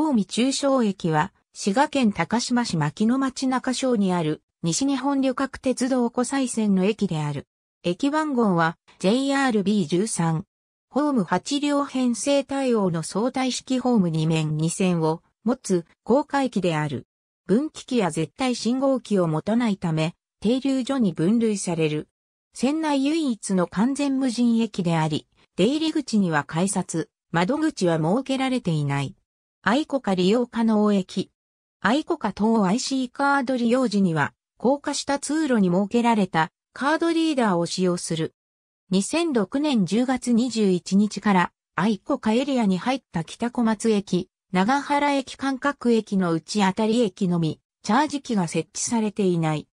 近江中小駅は、滋賀県高島市牧野町中小にある、西日本旅客鉄道湖西線の駅である。駅番号は JRB13。ホーム8両編成対応の相対式ホーム2面2線を持つ公開機である。分岐器や絶対信号機を持たないため、停留所に分類される。線内唯一の完全無人駅であり、出入り口には改札、窓口は設けられていない。愛コカ利用可能駅。愛コカ等 IC カード利用時には、高架下通路に設けられたカードリーダーを使用する。2006年10月21日から愛コカエリアに入った北小松駅、長原駅間隔駅の内あたり駅のみ、チャージ機が設置されていない。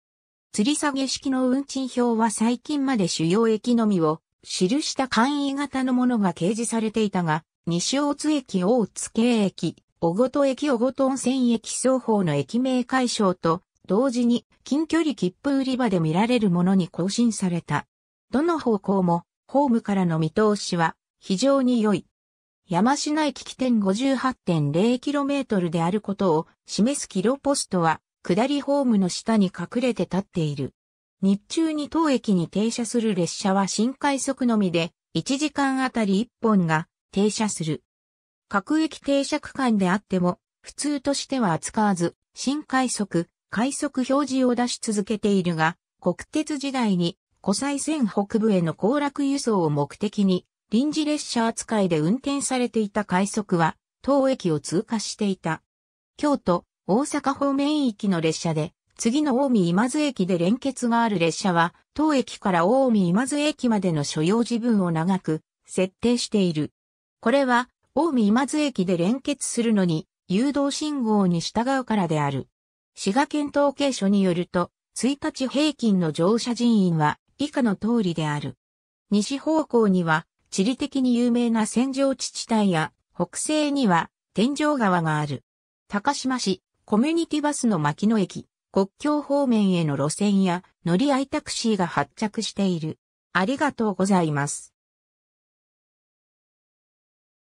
吊り下げ式の運賃表は最近まで主要駅のみを記した簡易型のものが掲示されていたが、西大津駅大津京駅、小琴駅小琴温泉駅双方の駅名解消と、同時に近距離切符売り場で見られるものに更新された。どの方向も、ホームからの見通しは非常に良い。山品駅起点 58.0km であることを示すキロポストは、下りホームの下に隠れて立っている。日中に当駅に停車する列車は新快速のみで、1時間あたり1本が停車する。各駅停車区間であっても、普通としては扱わず、新快速、快速表示を出し続けているが、国鉄時代に、湖西線北部への行楽輸送を目的に、臨時列車扱いで運転されていた快速は、当駅を通過していた。京都、大阪方面行きの列車で、次の近江今津駅で連結がある列車は、当駅から近江今津駅までの所要時分を長く設定している。これは、大見今津駅で連結するのに、誘導信号に従うからである。滋賀県統計所によると、1日平均の乗車人員は以下の通りである。西方向には地理的に有名な戦場地帯や北西には天井川がある。高島市コミュニティバスの牧野駅国境方面への路線や乗り合いタクシーが発着している。ありがとうございます。